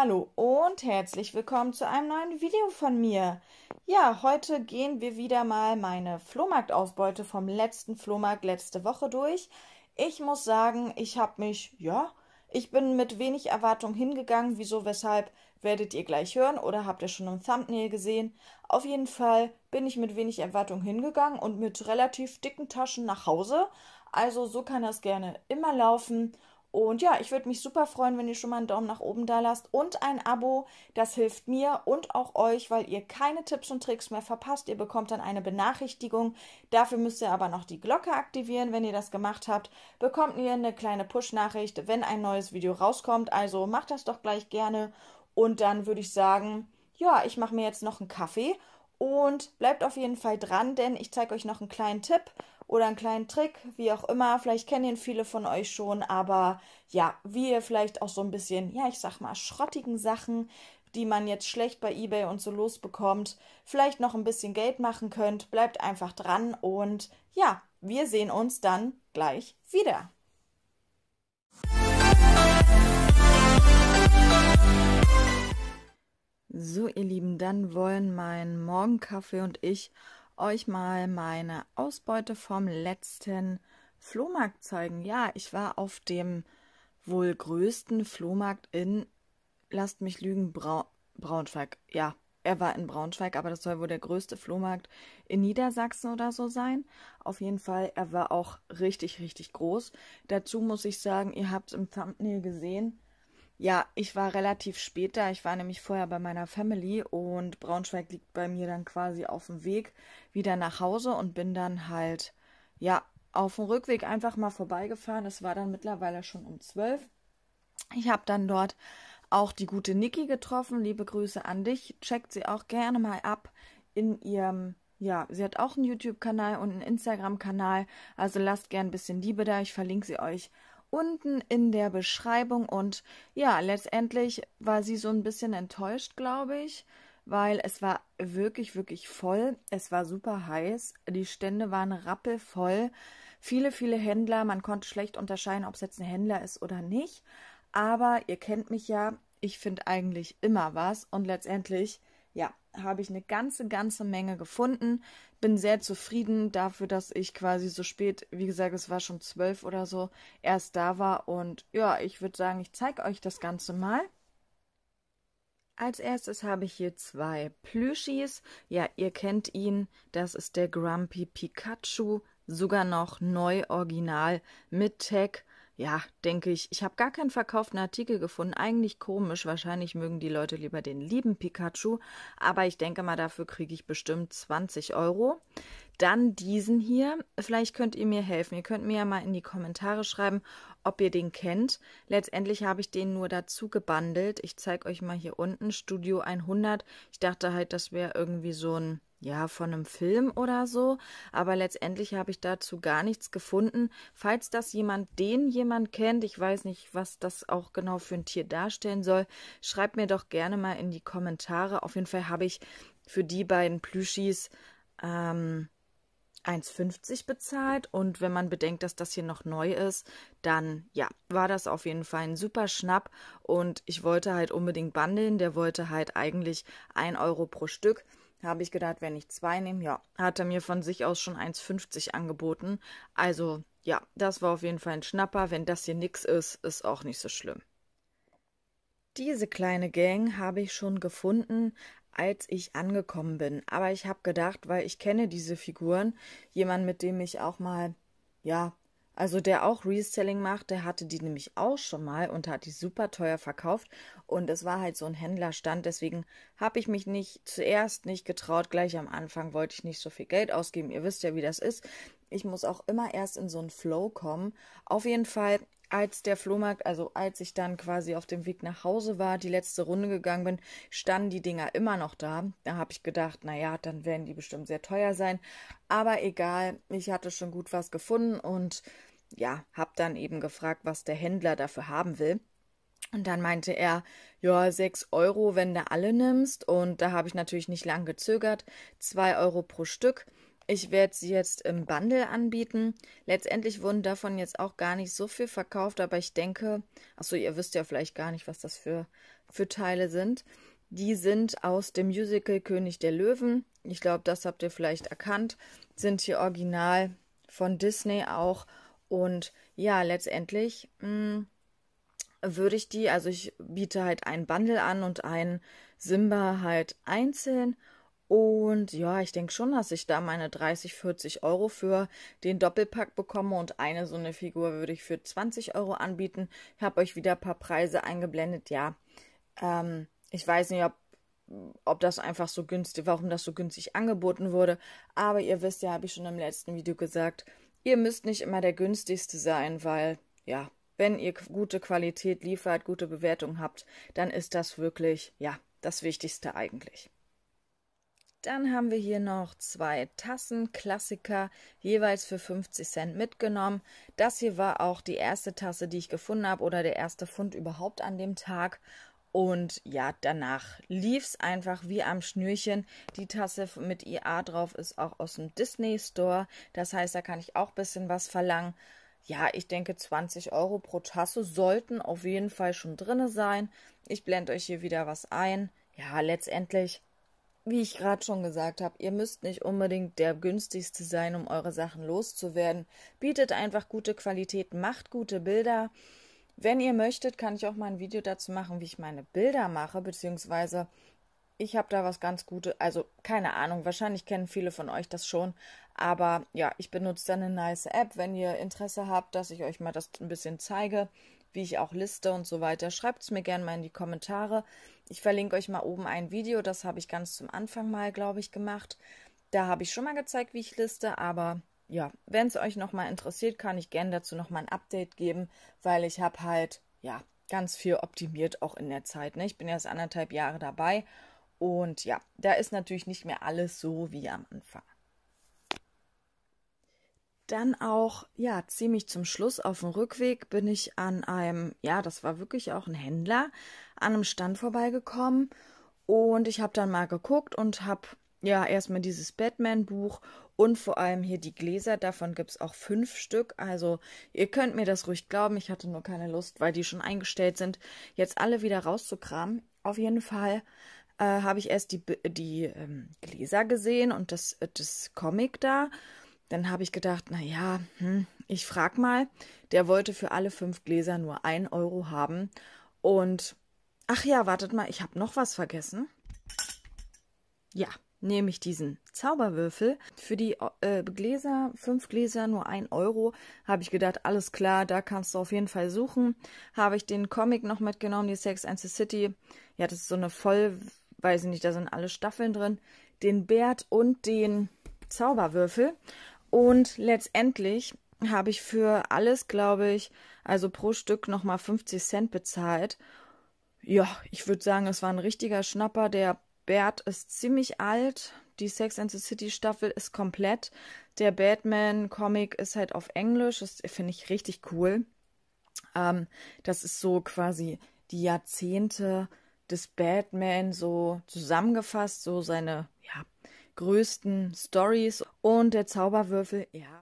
Hallo und herzlich willkommen zu einem neuen Video von mir. Ja, heute gehen wir wieder mal meine Flohmarktausbeute vom letzten Flohmarkt letzte Woche durch. Ich muss sagen, ich habe mich, ja, ich bin mit wenig Erwartung hingegangen. Wieso, weshalb, werdet ihr gleich hören oder habt ihr schon im Thumbnail gesehen. Auf jeden Fall bin ich mit wenig Erwartung hingegangen und mit relativ dicken Taschen nach Hause. Also so kann das gerne immer laufen. Und ja, ich würde mich super freuen, wenn ihr schon mal einen Daumen nach oben da lasst und ein Abo. Das hilft mir und auch euch, weil ihr keine Tipps und Tricks mehr verpasst. Ihr bekommt dann eine Benachrichtigung. Dafür müsst ihr aber noch die Glocke aktivieren. Wenn ihr das gemacht habt, bekommt ihr eine kleine Push-Nachricht, wenn ein neues Video rauskommt. Also macht das doch gleich gerne. Und dann würde ich sagen, ja, ich mache mir jetzt noch einen Kaffee und bleibt auf jeden Fall dran, denn ich zeige euch noch einen kleinen Tipp oder einen kleinen Trick, wie auch immer. Vielleicht kennen ihn viele von euch schon, aber ja, wie ihr vielleicht auch so ein bisschen, ja, ich sag mal, schrottigen Sachen, die man jetzt schlecht bei eBay und so losbekommt, vielleicht noch ein bisschen Geld machen könnt. Bleibt einfach dran und ja, wir sehen uns dann gleich wieder. So, ihr Lieben, dann wollen mein Morgenkaffee und ich euch mal meine Ausbeute vom letzten Flohmarkt zeigen. Ja, ich war auf dem wohl größten Flohmarkt in, lasst mich lügen, Brau Braunschweig. Ja, er war in Braunschweig, aber das soll wohl der größte Flohmarkt in Niedersachsen oder so sein. Auf jeden Fall, er war auch richtig, richtig groß. Dazu muss ich sagen, ihr habt es im Thumbnail gesehen, ja, ich war relativ spät da. Ich war nämlich vorher bei meiner Family und Braunschweig liegt bei mir dann quasi auf dem Weg wieder nach Hause und bin dann halt, ja, auf dem Rückweg einfach mal vorbeigefahren. Es war dann mittlerweile schon um zwölf. Ich habe dann dort auch die gute Niki getroffen. Liebe Grüße an dich. Checkt sie auch gerne mal ab in ihrem ja, sie hat auch einen YouTube-Kanal und einen Instagram-Kanal. Also lasst gern ein bisschen Liebe da. Ich verlinke sie euch unten in der Beschreibung. Und ja, letztendlich war sie so ein bisschen enttäuscht, glaube ich, weil es war wirklich, wirklich voll. Es war super heiß. Die Stände waren rappelvoll. Viele, viele Händler. Man konnte schlecht unterscheiden, ob es jetzt ein Händler ist oder nicht. Aber ihr kennt mich ja. Ich finde eigentlich immer was. Und letztendlich, ja, habe ich eine ganze, ganze Menge gefunden. Bin sehr zufrieden dafür, dass ich quasi so spät, wie gesagt, es war schon zwölf oder so, erst da war. Und ja, ich würde sagen, ich zeige euch das Ganze mal. Als erstes habe ich hier zwei Plüschis. Ja, ihr kennt ihn. Das ist der Grumpy Pikachu. Sogar noch neu original mit Tag. Ja, denke ich. Ich habe gar keinen verkauften Artikel gefunden. Eigentlich komisch. Wahrscheinlich mögen die Leute lieber den lieben Pikachu. Aber ich denke mal, dafür kriege ich bestimmt 20 Euro. Dann diesen hier. Vielleicht könnt ihr mir helfen. Ihr könnt mir ja mal in die Kommentare schreiben, ob ihr den kennt. Letztendlich habe ich den nur dazu gebundelt. Ich zeige euch mal hier unten. Studio 100. Ich dachte halt, das wäre irgendwie so ein ja, von einem Film oder so, aber letztendlich habe ich dazu gar nichts gefunden. Falls das jemand, den jemand kennt, ich weiß nicht, was das auch genau für ein Tier darstellen soll, schreibt mir doch gerne mal in die Kommentare. Auf jeden Fall habe ich für die beiden Plüschis ähm, 1,50 bezahlt und wenn man bedenkt, dass das hier noch neu ist, dann ja, war das auf jeden Fall ein super Schnapp und ich wollte halt unbedingt bundeln, der wollte halt eigentlich 1 Euro pro Stück. Habe ich gedacht, wenn ich zwei nehme, ja, hat er mir von sich aus schon 1,50 angeboten. Also ja, das war auf jeden Fall ein Schnapper. Wenn das hier nix ist, ist auch nicht so schlimm. Diese kleine Gang habe ich schon gefunden, als ich angekommen bin. Aber ich habe gedacht, weil ich kenne diese Figuren, jemand, mit dem ich auch mal ja also der auch Reselling macht, der hatte die nämlich auch schon mal und hat die super teuer verkauft. Und es war halt so ein Händlerstand, deswegen habe ich mich nicht zuerst nicht getraut. Gleich am Anfang wollte ich nicht so viel Geld ausgeben. Ihr wisst ja, wie das ist. Ich muss auch immer erst in so einen Flow kommen. Auf jeden Fall als der Flohmarkt, also als ich dann quasi auf dem Weg nach Hause war, die letzte Runde gegangen bin, standen die Dinger immer noch da. Da habe ich gedacht, naja, dann werden die bestimmt sehr teuer sein. Aber egal, ich hatte schon gut was gefunden und ja, hab dann eben gefragt, was der Händler dafür haben will. Und dann meinte er, ja, 6 Euro, wenn du alle nimmst. Und da habe ich natürlich nicht lang gezögert. 2 Euro pro Stück. Ich werde sie jetzt im Bundle anbieten. Letztendlich wurden davon jetzt auch gar nicht so viel verkauft, aber ich denke, achso, ihr wisst ja vielleicht gar nicht, was das für, für Teile sind. Die sind aus dem Musical König der Löwen. Ich glaube, das habt ihr vielleicht erkannt. Sind hier original von Disney auch. Und ja, letztendlich mh, hm, würde ich die, also ich biete halt einen Bundle an und einen Simba halt einzeln. Und ja, ich denke schon, dass ich da meine 30, 40 Euro für den Doppelpack bekomme und eine so eine Figur würde ich für 20 Euro anbieten. Ich habe euch wieder ein paar Preise eingeblendet. Ja, ähm, ich weiß nicht, ob, ob das einfach so günstig, warum das so günstig angeboten wurde. Aber ihr wisst ja, habe ich schon im letzten Video gesagt, Ihr müsst nicht immer der günstigste sein, weil, ja, wenn ihr gute Qualität liefert, gute Bewertung habt, dann ist das wirklich, ja, das Wichtigste eigentlich. Dann haben wir hier noch zwei Tassen, Klassiker, jeweils für 50 Cent mitgenommen. Das hier war auch die erste Tasse, die ich gefunden habe oder der erste Fund überhaupt an dem Tag. Und ja, danach lief es einfach wie am Schnürchen. Die Tasse mit IA drauf ist auch aus dem Disney Store. Das heißt, da kann ich auch ein bisschen was verlangen. Ja, ich denke, 20 Euro pro Tasse sollten auf jeden Fall schon drin sein. Ich blende euch hier wieder was ein. Ja, letztendlich, wie ich gerade schon gesagt habe, ihr müsst nicht unbedingt der günstigste sein, um eure Sachen loszuwerden. Bietet einfach gute Qualität, macht gute Bilder. Wenn ihr möchtet, kann ich auch mal ein Video dazu machen, wie ich meine Bilder mache, beziehungsweise ich habe da was ganz Gutes, also keine Ahnung, wahrscheinlich kennen viele von euch das schon, aber ja, ich benutze dann eine nice App, wenn ihr Interesse habt, dass ich euch mal das ein bisschen zeige, wie ich auch liste und so weiter, schreibt es mir gerne mal in die Kommentare. Ich verlinke euch mal oben ein Video, das habe ich ganz zum Anfang mal, glaube ich, gemacht. Da habe ich schon mal gezeigt, wie ich liste, aber ja, wenn es euch nochmal interessiert, kann ich gerne dazu nochmal ein Update geben, weil ich habe halt, ja, ganz viel optimiert auch in der Zeit. Ne? Ich bin erst anderthalb Jahre dabei und ja, da ist natürlich nicht mehr alles so wie am Anfang. Dann auch, ja, ziemlich zum Schluss auf dem Rückweg bin ich an einem, ja, das war wirklich auch ein Händler, an einem Stand vorbeigekommen und ich habe dann mal geguckt und habe ja erstmal dieses Batman-Buch und vor allem hier die Gläser, davon gibt es auch fünf Stück. Also ihr könnt mir das ruhig glauben, ich hatte nur keine Lust, weil die schon eingestellt sind, jetzt alle wieder rauszukramen. Auf jeden Fall äh, habe ich erst die, die ähm, Gläser gesehen und das, das Comic da. Dann habe ich gedacht, naja, hm, ich frage mal. Der wollte für alle fünf Gläser nur ein Euro haben. Und, ach ja, wartet mal, ich habe noch was vergessen. Ja, nehme ich diesen Zauberwürfel. Für die äh, Gläser, fünf Gläser, nur ein Euro, habe ich gedacht, alles klar, da kannst du auf jeden Fall suchen. Habe ich den Comic noch mitgenommen, die Sex and the City. Ja, das ist so eine voll, weiß ich nicht, da sind alle Staffeln drin. Den Bert und den Zauberwürfel. Und letztendlich habe ich für alles, glaube ich, also pro Stück nochmal 50 Cent bezahlt. Ja, ich würde sagen, es war ein richtiger Schnapper, der Bert ist ziemlich alt. Die Sex and the City Staffel ist komplett. Der Batman-Comic ist halt auf Englisch. Das finde ich richtig cool. Ähm, das ist so quasi die Jahrzehnte des Batman so zusammengefasst, so seine ja, größten Stories. Und der Zauberwürfel, ja.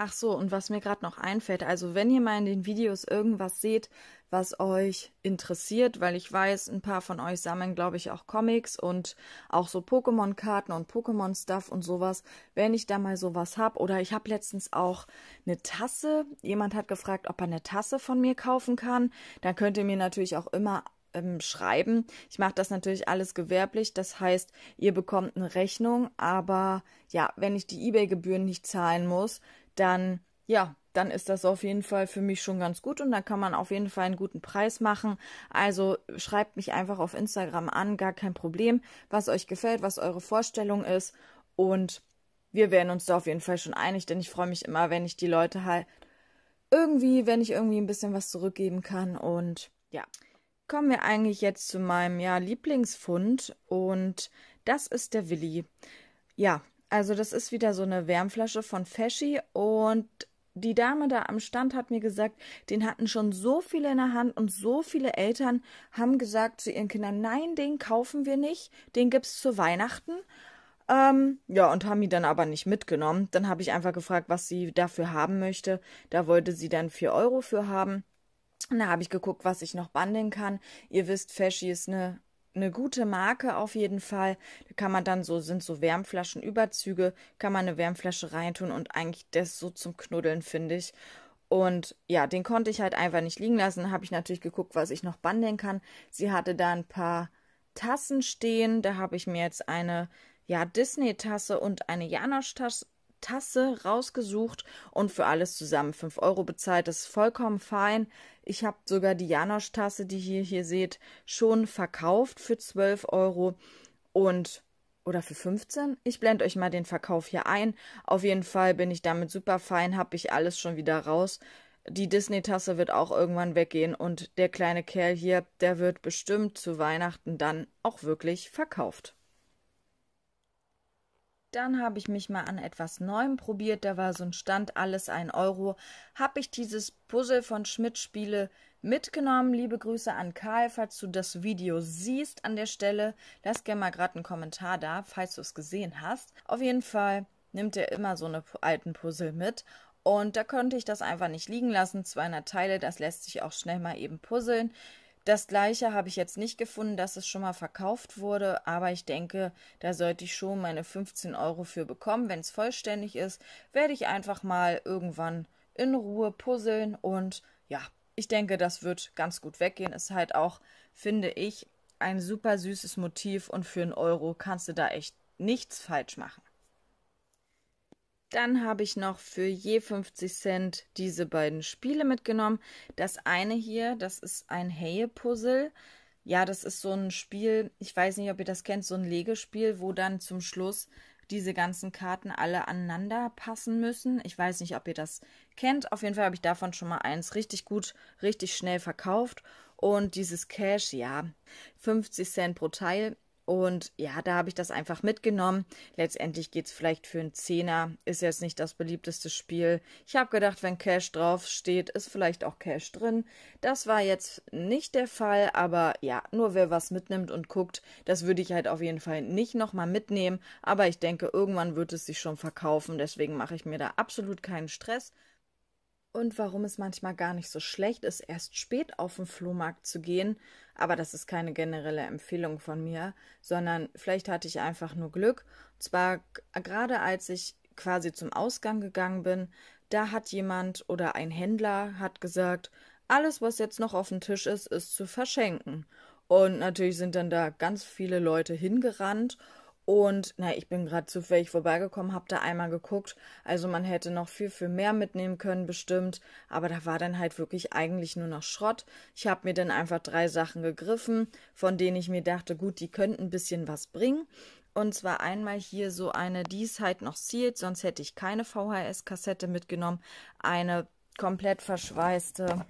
Ach so, und was mir gerade noch einfällt, also wenn ihr mal in den Videos irgendwas seht, was euch interessiert, weil ich weiß, ein paar von euch sammeln, glaube ich, auch Comics und auch so Pokémon-Karten und Pokémon-Stuff und sowas. Wenn ich da mal sowas habe, oder ich habe letztens auch eine Tasse. Jemand hat gefragt, ob er eine Tasse von mir kaufen kann. Dann könnt ihr mir natürlich auch immer ähm, schreiben. Ich mache das natürlich alles gewerblich, das heißt, ihr bekommt eine Rechnung, aber ja, wenn ich die eBay-Gebühren nicht zahlen muss, dann ja, dann ist das auf jeden Fall für mich schon ganz gut und da kann man auf jeden Fall einen guten Preis machen. Also schreibt mich einfach auf Instagram an, gar kein Problem, was euch gefällt, was eure Vorstellung ist und wir werden uns da auf jeden Fall schon einig, denn ich freue mich immer, wenn ich die Leute halt irgendwie, wenn ich irgendwie ein bisschen was zurückgeben kann und ja. Kommen wir eigentlich jetzt zu meinem ja Lieblingsfund und das ist der Willi. Ja, also das ist wieder so eine Wärmflasche von Feschi und die Dame da am Stand hat mir gesagt, den hatten schon so viele in der Hand und so viele Eltern haben gesagt zu ihren Kindern, nein, den kaufen wir nicht, den gibt's zu Weihnachten. Ähm, ja, und haben ihn dann aber nicht mitgenommen. Dann habe ich einfach gefragt, was sie dafür haben möchte. Da wollte sie dann 4 Euro für haben. Und da habe ich geguckt, was ich noch bundeln kann. Ihr wisst, Feschi ist eine eine gute Marke auf jeden Fall. Da kann man dann so, sind so Wärmflaschenüberzüge, kann man eine Wärmflasche reintun und eigentlich das so zum Knuddeln, finde ich. Und ja, den konnte ich halt einfach nicht liegen lassen. Habe ich natürlich geguckt, was ich noch bandeln kann. Sie hatte da ein paar Tassen stehen. Da habe ich mir jetzt eine ja, Disney-Tasse und eine Janosch-Tasse Tasse rausgesucht und für alles zusammen 5 Euro bezahlt. Das ist vollkommen fein. Ich habe sogar die Janosch-Tasse, die ihr hier seht, schon verkauft für 12 Euro und oder für 15. Ich blende euch mal den Verkauf hier ein. Auf jeden Fall bin ich damit super fein, habe ich alles schon wieder raus. Die Disney-Tasse wird auch irgendwann weggehen und der kleine Kerl hier, der wird bestimmt zu Weihnachten dann auch wirklich verkauft. Dann habe ich mich mal an etwas Neuem probiert, da war so ein Stand alles ein Euro. Habe ich dieses Puzzle von Schmidt Spiele mitgenommen. Liebe Grüße an Karl, falls du das Video siehst an der Stelle. Lass gerne mal gerade einen Kommentar da, falls du es gesehen hast. Auf jeden Fall nimmt er immer so eine alten Puzzle mit und da konnte ich das einfach nicht liegen lassen. 200 Teile, das lässt sich auch schnell mal eben puzzeln. Das gleiche habe ich jetzt nicht gefunden, dass es schon mal verkauft wurde, aber ich denke, da sollte ich schon meine 15 Euro für bekommen. Wenn es vollständig ist, werde ich einfach mal irgendwann in Ruhe puzzeln und ja, ich denke, das wird ganz gut weggehen. Ist halt auch, finde ich, ein super süßes Motiv und für einen Euro kannst du da echt nichts falsch machen. Dann habe ich noch für je 50 Cent diese beiden Spiele mitgenommen. Das eine hier, das ist ein Haie-Puzzle. Ja, das ist so ein Spiel, ich weiß nicht, ob ihr das kennt, so ein Legespiel, wo dann zum Schluss diese ganzen Karten alle aneinander passen müssen. Ich weiß nicht, ob ihr das kennt. Auf jeden Fall habe ich davon schon mal eins richtig gut, richtig schnell verkauft. Und dieses Cash, ja, 50 Cent pro Teil. Und ja, da habe ich das einfach mitgenommen. Letztendlich geht es vielleicht für einen Zehner. Ist jetzt nicht das beliebteste Spiel. Ich habe gedacht, wenn Cash draufsteht, ist vielleicht auch Cash drin. Das war jetzt nicht der Fall, aber ja, nur wer was mitnimmt und guckt, das würde ich halt auf jeden Fall nicht nochmal mitnehmen. Aber ich denke, irgendwann wird es sich schon verkaufen. Deswegen mache ich mir da absolut keinen Stress. Und warum es manchmal gar nicht so schlecht ist, erst spät auf den Flohmarkt zu gehen. Aber das ist keine generelle Empfehlung von mir, sondern vielleicht hatte ich einfach nur Glück. Und zwar gerade als ich quasi zum Ausgang gegangen bin, da hat jemand oder ein Händler hat gesagt, alles, was jetzt noch auf dem Tisch ist, ist zu verschenken. Und natürlich sind dann da ganz viele Leute hingerannt und na, ich bin gerade zufällig vorbeigekommen, habe da einmal geguckt. Also man hätte noch viel, viel mehr mitnehmen können bestimmt. Aber da war dann halt wirklich eigentlich nur noch Schrott. Ich habe mir dann einfach drei Sachen gegriffen, von denen ich mir dachte, gut, die könnten ein bisschen was bringen. Und zwar einmal hier so eine, die ist halt noch sealed, sonst hätte ich keine VHS-Kassette mitgenommen. Eine komplett verschweißte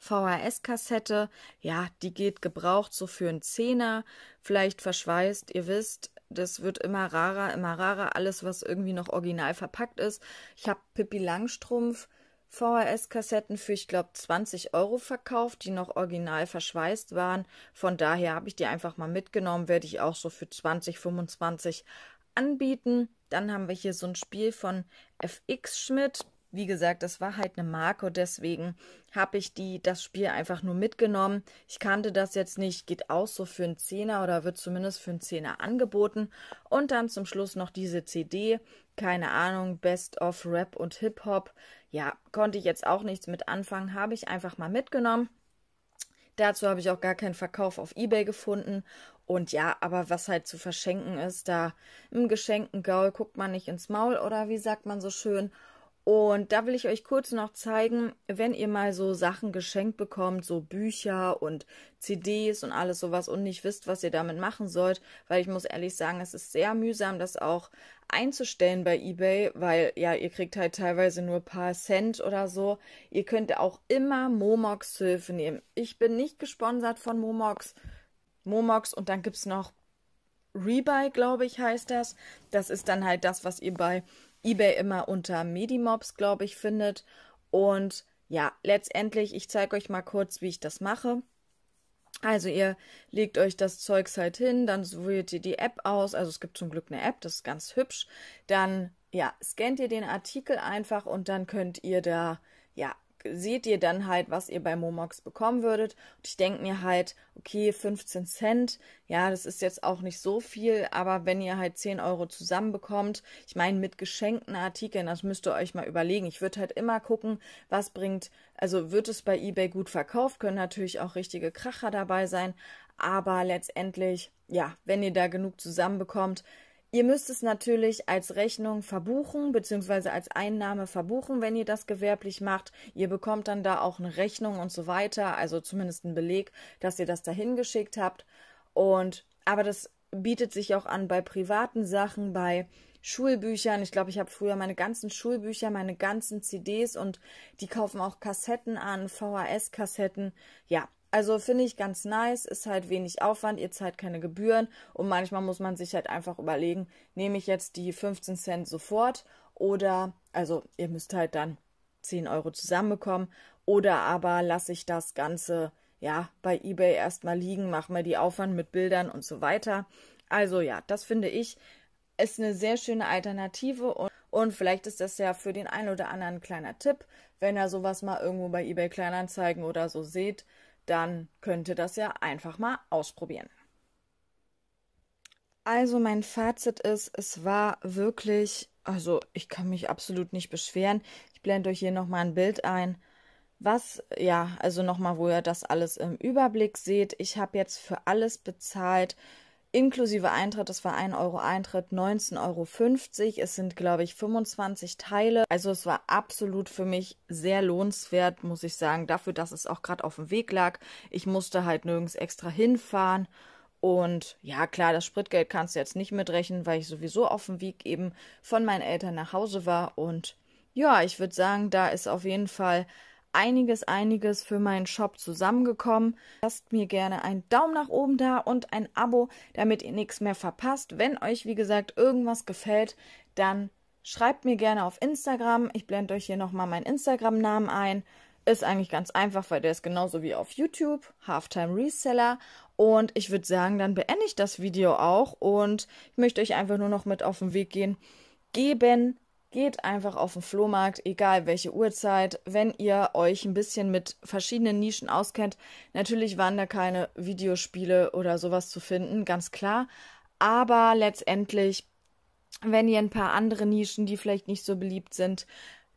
VHS-Kassette, ja, die geht gebraucht so für einen Zehner, vielleicht verschweißt, ihr wisst, das wird immer rarer, immer rarer, alles, was irgendwie noch original verpackt ist. Ich habe Pippi Langstrumpf VHS-Kassetten für, ich glaube, 20 Euro verkauft, die noch original verschweißt waren. Von daher habe ich die einfach mal mitgenommen, werde ich auch so für 20, 25 anbieten. Dann haben wir hier so ein Spiel von FX Schmidt wie gesagt, das war halt eine Marke, deswegen habe ich die das Spiel einfach nur mitgenommen. Ich kannte das jetzt nicht, geht auch so für einen Zehner oder wird zumindest für einen Zehner angeboten. Und dann zum Schluss noch diese CD, keine Ahnung, Best of Rap und Hip Hop. Ja, konnte ich jetzt auch nichts mit anfangen, habe ich einfach mal mitgenommen. Dazu habe ich auch gar keinen Verkauf auf eBay gefunden. Und ja, aber was halt zu verschenken ist, da im geschenkten Gaul guckt man nicht ins Maul oder wie sagt man so schön. Und da will ich euch kurz noch zeigen, wenn ihr mal so Sachen geschenkt bekommt, so Bücher und CDs und alles sowas und nicht wisst, was ihr damit machen sollt, weil ich muss ehrlich sagen, es ist sehr mühsam, das auch einzustellen bei eBay, weil ja, ihr kriegt halt teilweise nur ein paar Cent oder so. Ihr könnt auch immer Momox Hilfe nehmen. Ich bin nicht gesponsert von Momox. Momox und dann gibt es noch Rebuy, glaube ich, heißt das. Das ist dann halt das, was ihr bei eBay immer unter Medimobs, glaube ich, findet. Und ja, letztendlich, ich zeige euch mal kurz, wie ich das mache. Also ihr legt euch das Zeugs halt hin, dann wählt ihr die App aus. Also es gibt zum Glück eine App, das ist ganz hübsch. Dann ja, scannt ihr den Artikel einfach und dann könnt ihr da seht ihr dann halt, was ihr bei Momox bekommen würdet. Und ich denke mir halt, okay, 15 Cent, ja, das ist jetzt auch nicht so viel, aber wenn ihr halt 10 Euro zusammenbekommt, ich meine, mit geschenkten Artikeln, das müsst ihr euch mal überlegen. Ich würde halt immer gucken, was bringt, also wird es bei eBay gut verkauft, können natürlich auch richtige Kracher dabei sein, aber letztendlich, ja, wenn ihr da genug zusammenbekommt, Ihr müsst es natürlich als Rechnung verbuchen beziehungsweise als Einnahme verbuchen, wenn ihr das gewerblich macht. Ihr bekommt dann da auch eine Rechnung und so weiter, also zumindest einen Beleg, dass ihr das dahin geschickt habt. Und aber das bietet sich auch an bei privaten Sachen, bei Schulbüchern. Ich glaube, ich habe früher meine ganzen Schulbücher, meine ganzen CDs und die kaufen auch Kassetten an, VHS-Kassetten. Ja, also finde ich ganz nice, ist halt wenig Aufwand, ihr zahlt keine Gebühren und manchmal muss man sich halt einfach überlegen, nehme ich jetzt die 15 Cent sofort oder, also ihr müsst halt dann 10 Euro zusammenbekommen oder aber lasse ich das Ganze ja bei eBay erstmal liegen, mache mir die Aufwand mit Bildern und so weiter. Also ja, das finde ich ist eine sehr schöne Alternative und, und vielleicht ist das ja für den einen oder anderen ein kleiner Tipp, wenn ihr sowas mal irgendwo bei eBay Kleinanzeigen oder so seht dann könnt ihr das ja einfach mal ausprobieren. Also mein Fazit ist, es war wirklich, also ich kann mich absolut nicht beschweren. Ich blende euch hier nochmal ein Bild ein. Was, ja, also nochmal, wo ihr das alles im Überblick seht. Ich habe jetzt für alles bezahlt Inklusive Eintritt, das war 1 Euro Eintritt, 19,50 Euro. Es sind, glaube ich, 25 Teile. Also es war absolut für mich sehr lohnenswert, muss ich sagen, dafür, dass es auch gerade auf dem Weg lag. Ich musste halt nirgends extra hinfahren. Und ja, klar, das Spritgeld kannst du jetzt nicht mitrechnen, weil ich sowieso auf dem Weg eben von meinen Eltern nach Hause war. Und ja, ich würde sagen, da ist auf jeden Fall einiges, einiges für meinen Shop zusammengekommen. Lasst mir gerne einen Daumen nach oben da und ein Abo, damit ihr nichts mehr verpasst. Wenn euch, wie gesagt, irgendwas gefällt, dann schreibt mir gerne auf Instagram. Ich blende euch hier nochmal meinen Instagram-Namen ein. Ist eigentlich ganz einfach, weil der ist genauso wie auf YouTube, Halftime Reseller. Und ich würde sagen, dann beende ich das Video auch und ich möchte euch einfach nur noch mit auf den Weg gehen. Geben Geht einfach auf den Flohmarkt, egal welche Uhrzeit, wenn ihr euch ein bisschen mit verschiedenen Nischen auskennt. Natürlich waren da keine Videospiele oder sowas zu finden, ganz klar. Aber letztendlich, wenn ihr ein paar andere Nischen, die vielleicht nicht so beliebt sind,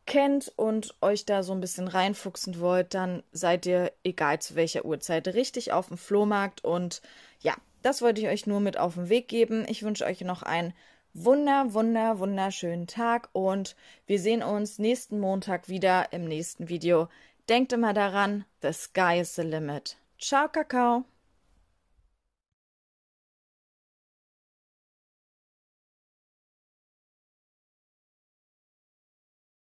kennt und euch da so ein bisschen reinfuchsen wollt, dann seid ihr, egal zu welcher Uhrzeit, richtig auf dem Flohmarkt. Und ja, das wollte ich euch nur mit auf den Weg geben. Ich wünsche euch noch ein wunder, wunder, wunderschönen Tag und wir sehen uns nächsten Montag wieder im nächsten Video. Denkt immer daran, the sky is the limit. Ciao, Kakao!